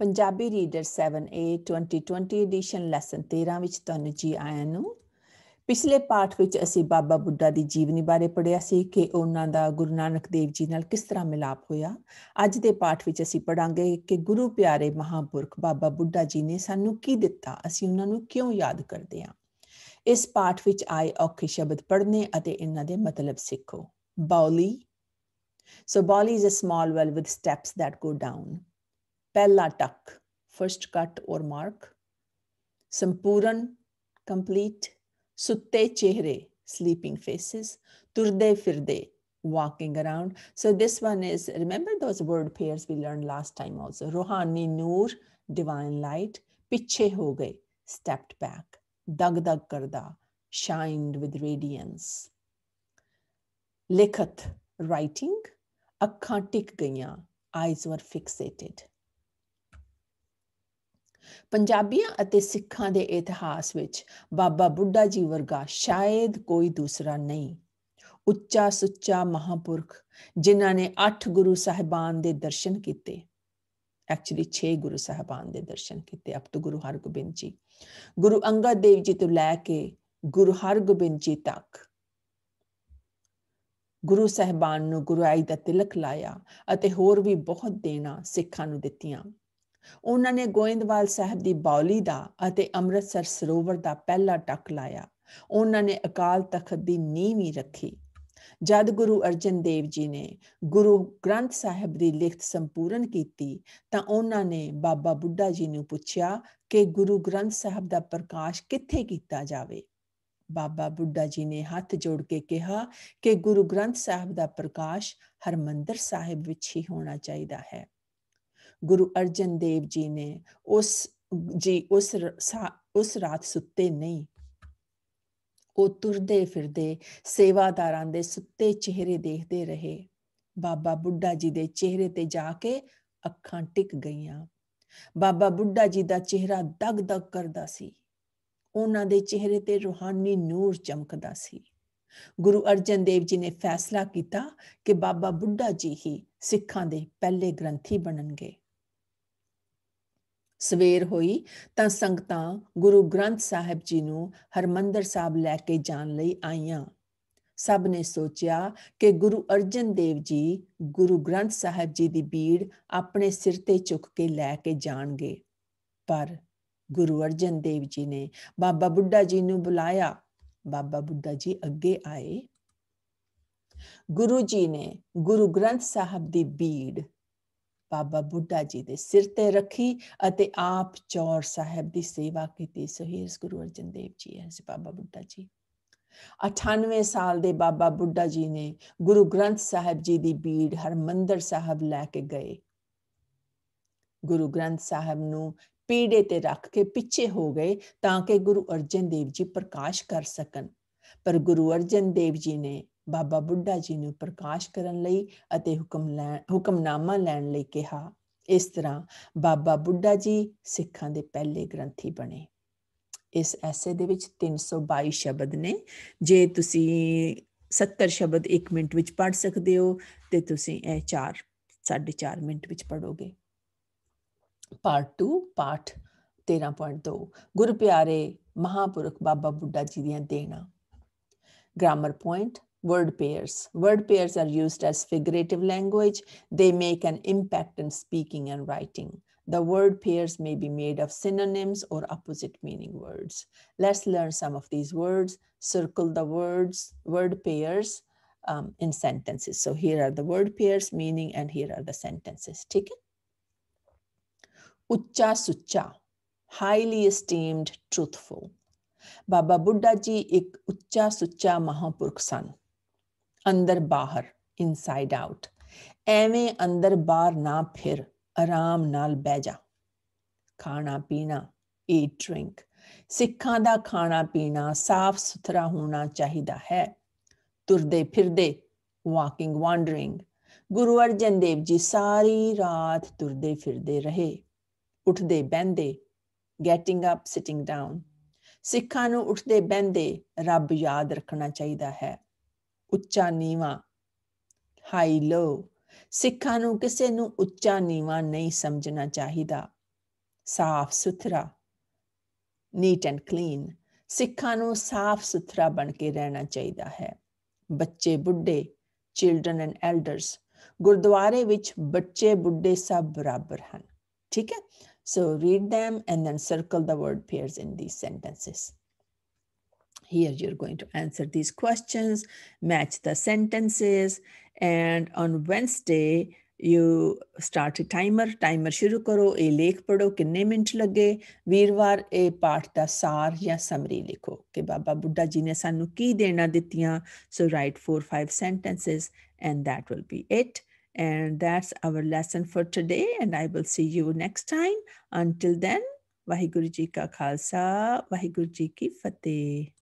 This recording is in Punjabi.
Punjabi reader 7A 2020 edition lesson 13 ਵਿੱਚ ਤੁਹਾਨੂੰ ਜੀ ਆਇਆਂ ਨੂੰ ਪਿਛਲੇ ਪਾਠ ਵਿੱਚ ਅਸੀਂ ਬਾਬਾ ਬੁੱਢਾ ਦੀ ਜੀਵਨੀ ਬਾਰੇ ਪੜਿਆ ਸੀ ਕਿ ਉਹਨਾਂ ਦਾ ਗੁਰੂ ਨਾਨਕ ਦੇਵ ਜੀ ਨਾਲ ਕਿਸ ਤਰ੍ਹਾਂ ਮਿਲਾਪ ਹੋਇਆ ਅੱਜ ਦੇ ਪਾਠ ਵਿੱਚ ਅਸੀਂ ਪੜਾਂਗੇ ਕਿ ਗੁਰੂ ਪਿਆਰੇ ਮਹਾਪੁਰਖ ਬਾਬਾ ਬੁੱਢਾ ਜੀ ਨੇ ਸਾਨੂੰ ਕੀ ਦਿੱਤਾ ਅਸੀਂ ਉਹਨਾਂ ਨੂੰ ਕਿਉਂ ਯਾਦ ਕਰਦੇ ਹਾਂ ਇਸ ਪਾਠ ਵਿੱਚ ਆਏ ਔਖੇ ਸ਼ਬਦ ਪੜ੍ਹਨੇ ਅਤੇ ਇਹਨਾਂ ਦੇ ਮਤਲਬ ਸਿੱਖੋ baoli so baoli is a small well with steps that go down ਪਹਿਲਾ ਟੱਕ ਫਰਸਟ ਕੱਟ ਔਰ ਮਾਰਕ ਸੰਪੂਰਨ ਕੰਪਲੀਟ ਸੁੱਤੇ ਚਿਹਰੇ sleeping faces turde firde walking around so this one is remember those word pairs we learned last time also rohani noor divine light piche ho gaye stepped back dag dag karda shined with radiance likhat writing akhan tik gayan eyes were fixated ਪੰਜਾਬੀਆਂ ਅਤੇ ਸਿੱਖਾਂ ਦੇ ਇਤਿਹਾਸ ਵਿੱਚ ਬਾਬਾ ਬੁੱਢਾ ਜੀ ਵਰਗਾ ਸ਼ਾਇਦ ਕੋਈ ਦੂਸਰਾ ਨਹੀਂ ਉੱਚਾ ਸੁੱਚਾ ਮਹਾਪੁਰਖ ਜਿਨ੍ਹਾਂ ਨੇ 8 ਗੁਰੂ ਸਾਹਿਬਾਨ ਦੇ ਦਰਸ਼ਨ ਕੀਤੇ ਐਕਚੁਅਲੀ 6 ਗੁਰੂ ਸਾਹਿਬਾਨ ਦੇ ਦਰਸ਼ਨ ਕੀਤੇ ਅਪ ਤੋ ਗੁਰੂ ਹਰਗੋਬਿੰਦ ਜੀ ਗੁਰੂ ਅੰਗਦ ਦੇਵ ਜੀ ਤੋਂ ਲੈ ਕੇ ਗੁਰੂ ਹਰਗੋਬਿੰਦ ਜੀ ਤੱਕ ਗੁਰੂ ਸਾਹਿਬਾਨ ਨੂੰ ਗੁਰਾਈ ਦਾ ਤਿਲਕ ਲਾਇਆ ਅਤੇ ਹੋਰ ਵੀ ਬਹੁਤ ਦੇਣਾ ਸਿੱਖਾਂ ਨੂੰ ਦਿੱਤੀਆਂ ਉਹਨਾਂ ਨੇ ਗੋਇੰਦਵਾਲ ਸਾਹਿਬ ਦੀ ਬੌਲੀ ਦਾ ਅਤੇ ਅੰਮ੍ਰਿਤਸਰ ਸਰੋਵਰ ਦਾ ਪਹਿਲਾ ਟੱਕ ਲਾਇਆ ਉਹਨਾਂ ਨੇ ਅਕਾਲ ਤਖਤ ਦੀ ਨੀਂਵ ਰੱਖੀ ਜਦ ਗੁਰੂ ਅਰਜਨ ਦੇਵ ਜੀ ਨੇ ਗੁਰੂ ਗ੍ਰੰਥ ਸਾਹਿਬ ਦੀ ਲਿਖਤ ਸੰਪੂਰਨ ਕੀਤੀ ਤਾਂ ਉਹਨਾਂ ਨੇ ਬਾਬਾ ਬੁੱਢਾ ਜੀ ਨੂੰ ਪੁੱਛਿਆ ਕਿ ਗੁਰੂ ਗ੍ਰੰਥ ਸਾਹਿਬ ਦਾ ਪ੍ਰਕਾਸ਼ ਕਿੱਥੇ ਕੀਤਾ ਜਾਵੇ ਬਾਬਾ ਬੁੱਢਾ ਜੀ ਨੇ ਹੱਥ ਜੋੜ ਕੇ ਕਿਹਾ ਕਿ ਗੁਰੂ ਗ੍ਰੰਥ ਸਾਹਿਬ ਦਾ ਪ੍ਰਕਾਸ਼ ਹਰਮੰਦਰ ਸਾਹਿਬ ਵਿੱਚ ਹੀ ਹੋਣਾ ਚਾਹੀਦਾ ਹੈ ਗੁਰੂ ਅਰਜਨ ਦੇਵ ਜੀ ਨੇ ਉਸ ਜੀ ਉਸ ਉਸ ਰਾਤ ਸੁੱਤੇ ਨਹੀਂ ਉਹ ਤੁਰਦੇ ਫਿਰਦੇ ਸੇਵਾਦਾਰਾਂ ਦੇ ਸੁੱਤੇ ਚਿਹਰੇ ਦੇਖਦੇ ਰਹੇ ਬਾਬਾ ਬੁੱਢਾ ਜੀ ਦੇ ਚਿਹਰੇ ਤੇ ਜਾ ਕੇ ਅੱਖਾਂ ਟਿਕ ਗਈਆਂ ਬਾਬਾ ਬੁੱਢਾ ਜੀ ਦਾ ਚਿਹਰਾ ਦਗ-ਦਗ ਕਰਦਾ ਸੀ ਉਹਨਾਂ ਦੇ ਚਿਹਰੇ ਤੇ ਰੂਹਾਨੀ ਨੂਰ ਚਮਕਦਾ ਸੀ ਗੁਰੂ ਅਰਜਨ ਦੇਵ ਜੀ ਨੇ ਫੈਸਲਾ ਕੀਤਾ ਕਿ ਬਾਬਾ ਬੁੱਢਾ ਜੀ ਹੀ ਸਿੱਖਾਂ ਦੇ ਪਹਿਲੇ ਗ੍ਰੰਥੀ ਬਣਨਗੇ ਸਵੇਰ ਹੋਈ ਤਾਂ ਸੰਗਤਾਂ ਗੁਰੂ ਗ੍ਰੰਥ ਸਾਹਿਬ ਜੀ ਨੂੰ ਹਰਮੰਦਰ ਸਾਹਿਬ ਲੈ ਕੇ ਜਾਣ ਲਈ ਆਈਆਂ ਸਭ ਨੇ ਸੋਚਿਆ ਕਿ ਗੁਰੂ ਅਰਜਨ ਦੇਵ ਜੀ ਗੁਰੂ ਗ੍ਰੰਥ ਸਾਹਿਬ ਜੀ ਦੀ ਬੀੜ ਆਪਣੇ ਸਿਰ ਤੇ ਚੁੱਕ ਕੇ ਲੈ ਕੇ ਜਾਣਗੇ ਪਰ ਗੁਰੂ ਅਰਜਨ ਦੇਵ ਜੀ ਨੇ ਬਾਬਾ ਬੁੱਢਾ ਜੀ ਨੂੰ ਬੁਲਾਇਆ ਬਾਬਾ ਬੁੱਢਾ ਜੀ ਅੱਗੇ ਆਏ ਗੁਰੂ ਜੀ ਨੇ ਗੁਰੂ ਗ੍ਰੰਥ ਸਾਹਿਬ ਦੀ ਬੀੜ ਬਾਬਾ ਬੁੱਢਾ ਜੀ ਦੇ ਸਿਰ ਤੇ ਰੱਖੀ ਅਤੇ ਆਪ ਚੌਰ ਸਾਹਿਬ ਦੀ ਸੇਵਾ ਕੀਤੀ ਸੋਹੀਰਸ ਗੁਰੂ ਅਰਜਨ ਦੇਵ ਜੀ ਹੈ ਬਾਬਾ ਬੁੱਢਾ ਜੀ 98 ਸਾਲ ਦੇ ਬਾਬਾ ਬੁੱਢਾ ਜੀ ਨੇ ਗੁਰੂ ਗ੍ਰੰਥ ਸਾਹਿਬ ਜੀ ਦੀ ਬੀੜ ਹਰਮੰਦਰ ਸਾਹਿਬ ਲੈ ਕੇ ਗਏ ਗੁਰੂ ਗ੍ਰੰਥ ਸਾਹਿਬ ਨੂੰ ਪੀੜੇ ਤੇ ਰੱਖ ਕੇ ਪਿੱਛੇ ਹੋ ਗਏ ਤਾਂ ਕਿ ਗੁਰੂ ਅਰਜਨ ਦੇਵ ਜੀ ਪ੍ਰਕਾਸ਼ ਕਰ ਸਕਣ ਪਰ ਗੁਰੂ ਅਰਜਨ ਦੇਵ ਜੀ ਨੇ ਬਾਬਾ ਬੁੱਢਾ ਜੀ ਨੂੰ ਪ੍ਰਕਾਸ਼ ਕਰਨ ਲਈ ਅਤੇ ਹੁਕਮ ਲੈਣ ਹੁਕਮਨਾਮਾ ਲੈਣ ਲਈ ਕਿਹਾ ਇਸ ਤਰ੍ਹਾਂ ਬਾਬਾ ਬੁੱਢਾ ਜੀ ਸਿੱਖਾਂ ਦੇ ਪਹਿਲੇ ਗ੍ਰੰਥੀ ਬਣੇ ਇਸ ਐਸੇ ਦੇ ਵਿੱਚ 322 ਸ਼ਬਦ ਨੇ ਜੇ ਤੁਸੀਂ 70 ਸ਼ਬਦ 1 ਮਿੰਟ ਵਿੱਚ ਪੜ ਸਕਦੇ ਹੋ ਤੇ ਤੁਸੀਂ ਇਹ 4 4.5 ਮਿੰਟ ਵਿੱਚ ਪੜੋਗੇ ਪਾਰਟ 2 ਪਾਠ 13.2 ਗੁਰੂ ਪਿਆਰੇ ਮਹਾਪੁਰਖ ਬਾਬਾ ਬੁੱਢਾ ਜੀ ਦੀਆਂ ਦੇਣਾ grammar point word pairs. Word pairs are used as figurative language. They make an impact in speaking and writing. The word pairs may be made of synonyms or opposite meaning words. Let's learn some of these words. Circle the words, word pairs um, in sentences. So here are the word pairs, meaning, and here are the sentences. Take it. Ucha Sucha, highly esteemed, truthful. Baba Buddha ji ek ucha sucha mahapurk san. ਅੰਦਰ ਬਾਹਰ ਇਨਸਾਈਡ ਆਊਟ ਐਵੇਂ ਅੰਦਰ ਬਾਹਰ ਨਾ ਫਿਰ ਆਰਾਮ ਨਾਲ ਬਹਿ ਜਾ ਖਾਣਾ ਪੀਣਾ ਈਟ ਡਰਿੰਕ ਸਿੱਖਾਂ ਦਾ ਖਾਣਾ ਪੀਣਾ ਸਾਫ਼ ਸੁਥਰਾ ਹੋਣਾ ਚਾਹੀਦਾ ਹੈ ਤੁਰਦੇ ਫਿਰਦੇ ਵਾਕਿੰਗ ਵਾਂਡਰਿੰਗ ਗੁਰੂ ਅਰਜਨ ਦੇਵ ਜੀ ਸਾਰੀ ਰਾਤ ਤੁਰਦੇ ਫਿਰਦੇ ਰਹੇ ਉੱਠਦੇ ਬੈੰਦੇ ਗੈਟਿੰਗ ਅਪ ਸਿਟਿੰਗ ਡਾਊਨ ਸਿੱਖਾਂ ਨੂੰ ਉੱਠਦੇ ਬੈੰਦੇ ਰੱਬ ਯਾਦ ਰੱਖਣਾ ਚਾਹੀਦਾ ਹੈ ਉੱਚਾ ਨੀਵਾ ਹਾਈ ਲੋ ਸਿੱਖਾਂ ਨੂੰ ਕਿਸੇ ਨੂੰ ਉੱਚਾ ਨੀਵਾ ਨਹੀਂ ਸਮਝਣਾ ਚਾਹੀਦਾ ਸਾਫ਼ ਸੁਥਰਾ ਨੀਟ ਐਂਡ ਕਲੀਨ ਸਿੱਖਾਂ ਨੂੰ ਸਾਫ਼ ਸੁਥਰਾ ਬਣ ਕੇ ਰਹਿਣਾ ਚਾਹੀਦਾ ਹੈ ਬੱਚੇ ਬੁੱਢੇ ਚਿਲड्रन ਐਂਡ ਐਲਡਰਸ ਗੁਰਦੁਆਰੇ ਵਿੱਚ ਬੱਚੇ ਬੁੱਢੇ ਸਭ ਬਰਾਬਰ ਹਨ ਠੀਕ ਹੈ so read them and then circle ਦਾ word pairs in these sentences Here you're going to answer these questions, match the sentences, and on Wednesday, you start a timer, timer shuru karo, a lake padho, kinne minch lage, veerwar a part da saar ya summary likho, ke baba buddha ji ne sanu ki dena ditiyan, so write four, five sentences, and that will be it. And that's our lesson for today, and I will see you next time. Until then, Vahiguru ji ka khalsa, Vahiguru ji ki fateh.